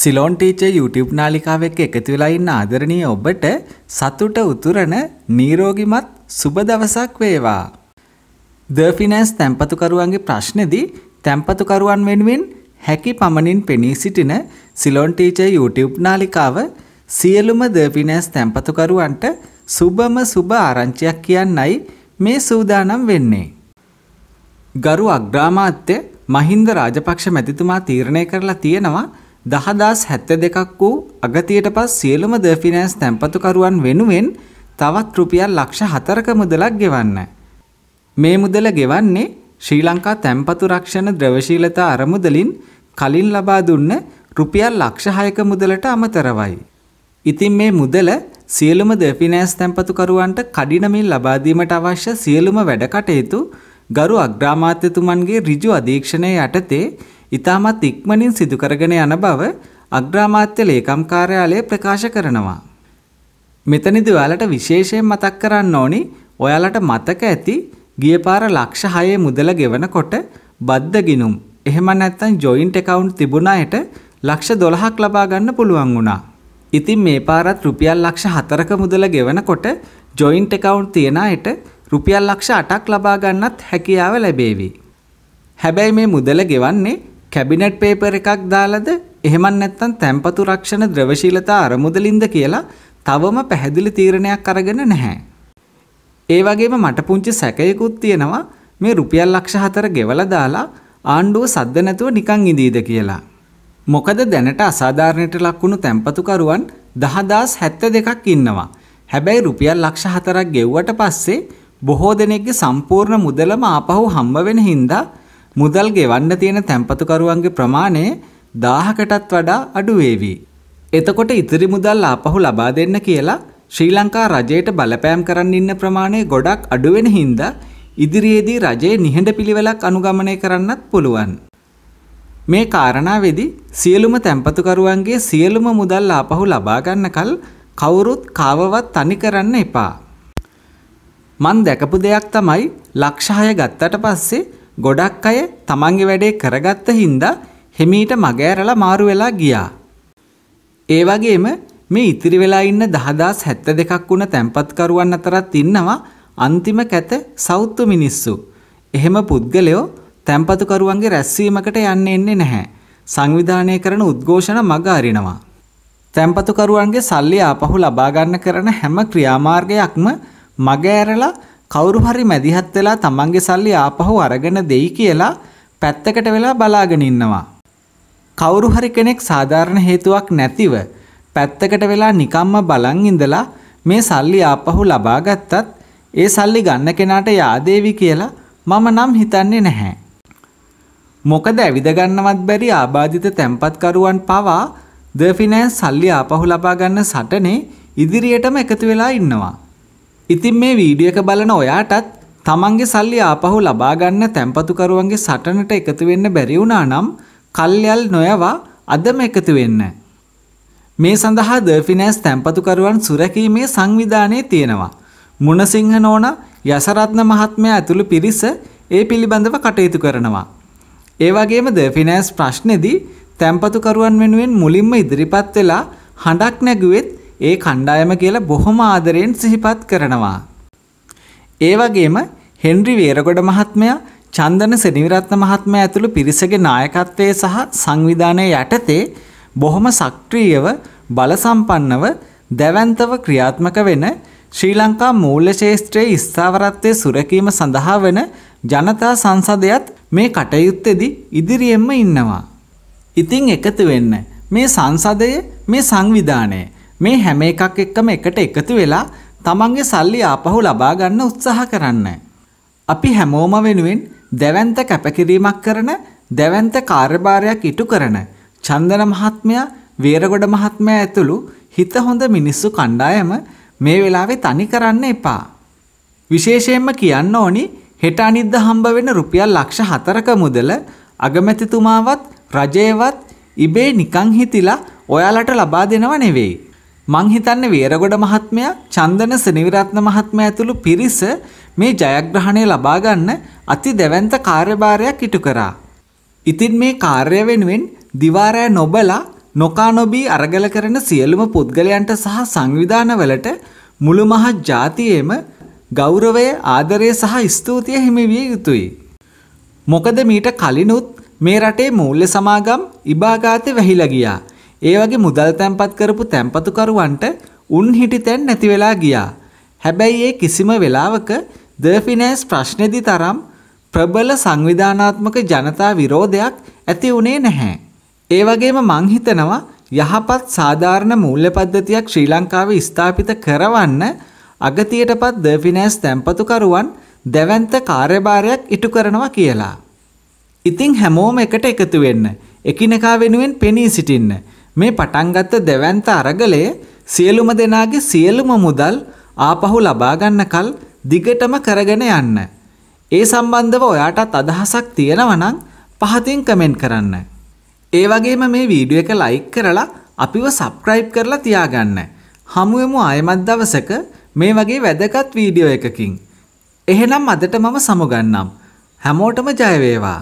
Ceylon teacher YouTube නාලිකාව එක්ක එකතු වෙලා ඉන්න ආදරණීය ඔබට සතුට උතුරන නිරෝගිමත් සුබ දවසක් වේවා. ද ෆිනෑන්ස් තැන්පතුකරුවන්ගේ ප්‍රශ්නේදී තැන්පතුකරුවන් වෙනුවෙන් හැකි පමණින් පෙනී සිටින සිලෝන් ටීචර් YouTube නාලිකාව සියලුම ද ෆිනෑන්ස් තැන්පතුකරුවන්ට සුබම සුබ ආරංචියක් කියන්නයි මේ සූදානම් වෙන්නේ. ගරු අග්‍රාමාත්‍ය මහින්ද රාජපක්ෂ මැතිතුමා තීරණය කරලා තියෙනවා දහදාස් හැත්ත දෙකක් වූ අගතියට පස් සියලුම ද ෆිනෑන්ස් තැන්පතුකරුවන් වෙනුවෙන් තවත් රුපියල් ලක්ෂ හතරක මුදලක් ගෙවන්න. මේ මුදල ගෙවන්නේ ශ්‍රී ලංකා තැන්පතු රක්ෂණ ද්‍රවශීලතා අරමුදලින් කලින් ලබා දුන්න රුපියල් ලක්ෂ හයක මුදලට අමතරවයි. ඉතින් මේ මුදල සියලුම ද ෆිනෑන්ස් තැන්පතුකරුවන්ට කඩිනමින් ලබාදීමට අවශ්‍ය සියලුම වැඩකටයුතු ගරු අග්‍රාමාත්‍යතුමන්ගේ ඍජු අධීක්ෂණය යටතේ ඉතාමත් ඉක්මනින් සිදුකරගෙන යන බව අග්‍රාමාත්‍ය ලේකම් කාර්යාලය ප්‍රකාශ කරනවා. මෙතනිදි ඔයාලට විශේෂයෙන් මතක් කරන්න ඕනි ඔයාලට මතක ඇති ගිය පාර ලක්ෂ හයේ මුදල ගෙවනකොට බද්ද ගිනුම් එහෙම නැත්නම් ජොයින්ට් account තිබුණායට ලක්ෂ 12ක් ලබා ගන්න පුළුවන් වුණා. ඉතින් මේ පාරත් රුපියල් ලක්ෂ 4ක මුදල ගෙවනකොට ජොයින්ට් account තියන අයට රුපියල් ලක්ෂ 8ක් ලබා ගන්නත් හැකියාව ලැබේවි. හැබැයි මේ මුදල ගෙවන්නේ කැබිනට් පේපර් එකක් දාලද එහෙම නැත්නම් තැන්පතු රක්ෂණ ද්‍රවශීලතා අරමුදලින්ද කියලා තවම පැහැදිලි තීරණයක් අරගෙන නැහැ. ඒ වගේම මට පුංචි සැකයකුත් තියෙනවා මේ රුපියල් ලක්ෂ 4 ගෙවලා දාලා ආණ්ඩුව සද්ද නැතුව නිකන් ඉඳීද කියලා. මොකද දැනට අසාධාරණයට ලක්වුණු තැන්පතුකරුවන් 10072ක් ඉන්නවා. හැබැයි රුපියල් ලක්ෂ 4ක් ගෙව්වට පස්සේ බොහෝ දෙනෙක්ගේ සම්පූර්ණ මුදලම ආපහු හම්බ වෙන හින්දා මුදල් ගෙවන්න තියෙන තැන්පතුකරුවන්ගේ ප්‍රමාණය දාහකටත් වඩා අඩු වේවි. එතකොට ඉතිරි මුදල් ආපහු ලබා දෙන්න කියලා ශ්‍රී ලංකා රජයට බලපෑම් කරන්න ඉන්න ප්‍රමාණය ගොඩක් අඩු වෙන හින්දා ඉදිරියේදී රජයේ නිහඬ පිළිවෙලක් අනුගමනය කරන්නත් පුළුවන්. මේ කාරණාවේදී සියලුම තැන්පතුකරුවන්ගේ සියලුම මුදල් ආපහු ලබා ගන්නකල් කවුරුත් කාවවත් තනි කරන්න එපා. මන් දැකපු දෙයක් තමයි ලක්ෂ 6 ගත්තට පස්සේ ගොඩක් අය තමන්ගේ වැඩේ කරගත්ත හින්දා හෙමීට මගෑරලා මාරු වෙලා ගියා. ඒ වගේම මේ ඉතිරි වෙලා ඉන්න 10072ක් වුණ තැන්පත්කරුවන් අතරත් ඉන්නවා අන්තිම කැත සෞත්තු මිනිස්සු. එහෙම පුද්ගලයෝ තැන්පතුකරුවන්ගේ රැස්වීමකට යන්න එන්නේ නැහැ. සංවිධානය කරන උද්ඝෝෂණ මග අරිනවා. තැන්පතුකරුවන්ගේ සල්ලි ආපහු ලබා ගන්න කරන හැම ක්‍රියාමාර්ගයක්ම මග ඇරලා කවුරු හරි මැදිහත් වෙලා තමන්ගේ සල්ලි ආපහු අරගෙන දෙයි කියලා පැත්තකට වෙලා බලාගෙන ඉන්නවා. කවුරු හරි කෙනෙක් සාධාරණ හේතුවක් නැතිව පැත්තකට වෙලා නිකම්ම බලන් ඉඳලා මේ සල්ලි ආපහු ලබා ගත්තත් ඒ සල්ලි ගන්න කෙනාට yaadේවි කියලා මම නම් හිතන්නේ නැහැ. මොකද ඇවිද ගන්නවත් බැරි ආබාධිත තැන්පත්කරුවන් පවා ද ෆිනෑන්ස් සල්ලි ආපහු ලබා ගන්න සටනේ ඉදිරියටම එකතු වෙලා ඉන්නවා. ඉතින් මේ වීඩියෝ එක බලන ඔයාටත් තමන්ගේ සල්ලි ආපහු ලබා ගන්න තැන්පතුකරුවන්ගේ සටනට එකතු වෙන්න බැරි වුණා නම් කල්යල් නොයවා අදම එකතු වෙන්න. මේ සඳහා ද ෆිනෑන්ස් තැන්පතුකරුවන් සුරැකීමේ සංවිධානයේ තියෙනවා. මුණසිංහ නෝන යසරත්න මහත්මයා ඇතුළු පිරිස ඒ පිළිබඳව කටයුතු කරනවා. ඒ වගේම ද ෆිනෑන්ස් ප්‍රශ්නේදී තැන්පතුකරුවන් වෙනුවෙන් මුලින්ම ඉදිරිපත් වෙලා හඬක් නැගුවෙත් ඒ කණ්ඩායම කියලා බොහොම ආදරයෙන් සිහිපත් කරනවා. ඒ වගේම හෙන්රි වේරගොඩ මහත්මයා චන්දන සෙනවිරත්න මහත්මයා ඇතුළු පිරිසගේ නායකත්වය සහ සංවිධානය යටතේ බොහොම සක්‍රීයව බලසම්පන්නව දැවැන්තව ක්‍රියාත්මක වෙන ශ්‍රී ලංකා මූල්‍ය ශේෂ්ත්‍රයේ ස්ථාවරත්වයේ සුරකීම සඳහා වෙන ජනතා සංසදයත් මේ කටයුත්තේදී ඉදිරියෙන්ම ඉන්නවා. ඉතින් එකතු වෙන්න මේ සංසදය මේ සංවිධානය මේ හැම එකක් එක්කම එකට එකතු වෙලා තමන්ගේ සල්ලි ආපහු ලබා ගන්න උත්සාහ කරන්න. අපි හැමෝම වෙනුවෙන් දැවැන්ත කැපකිරීමක් කරන දැවැන්ත කාර්යභාරයක් ඉටු කරන චන්දන මහත්මයා වේරගොඩ මහත්මයා ඇතුළු හිත හොඳ මිනිස්සු කණ්ඩායම මේ වෙලාවේ තනි කරන්න එපා. විශේෂයෙන්ම කියන්න ඕනි හෙට අනිද්ද හම්බ වෙන රුපියල් ලක්ෂ හතරක මුදල අගමැතිතුමාවත් රජයවත් ඉබේ නිකං හිතිලා ඔයාලට ලබා දෙනව නෙවෙයි. මං හිතන්නේ වේරගොඩ මහත්මයා චන්දන සෙනවිරත්න මහත්මයා ඇතුළු පිරිස මේ ජයග්‍රහණය ලබා ගන්න අති දැවැන්ත කාර්යභාරයක් ඉටු කරා. ඉතින් මේ කාර්ය වෙනුවෙන් දිවාරය නොබලා නොකා නොබී අරගල කරන සියලුම පුද්ගලයන්ට සහ සංවිධානවලට මුළු මහත් ජාතියේම ගෞරවය ආදරය සහ ස්තුතිය හිමි විය යුතුයි. මොකද මීට කලිනුත් මේ රටේ මූල්‍ය සමාගම් ඉබාගාතේ වැහිලා ගියා. ඒ වගේ මුදල් තැන්පත් කරපු තැන්පතුකරුවන්ට උන් හිටි තැන් නැති වෙලා ගියා. හැබැයි ඒ කිසිම වෙලාවක ද ෆිනෑන්ස් ප්‍රශ්නෙදි තරම් ප්‍රබල සංවිධානාත්මක ජනතා විරෝධයක් ඇති වුණේ නැහැ. ඒ වගේම මං හිතනවා යහපත් සාධාරණ මූල්‍ය පද්ධතියක් ශ්‍රී ලංකාවේ ස්ථාපිත කරවන්න අගතියටපත් ද ෆිනෑන්ස් තැන්පතුකරුවන් දැවැන්ත කාර්යභාරයක් ඉටු කරනවා කියලා. ඉතින් හැමෝම එකට එකතු වෙන්න, එකිනෙකා වෙනුවෙන් පෙනී සිටින්න. මේ පටන්ගත්ත දෙවන්ත අරගලය සියලුම දෙනාගේ සියලුම මුදල් ආපහු ලබා ගන්න කල් දිගටම කරගෙන යන්න. ඒ සම්බන්ධව ඔයාටත් අදහසක් තියෙනවා නම් පහතින් කමෙන්ට් කරන්න. ඒ වගේම මේ වීඩියෝ එක ලයික් කරලා අපිව සබ්ස්ක්‍රයිබ් කරලා තියාගන්න. හමුවෙමු ආයමත් දවසක මේ වගේ වැදගත් වීඩියෝ එකකින්. එහෙනම් අදට මම සමුගන්නම්. හැමෝටම ජය වේවා.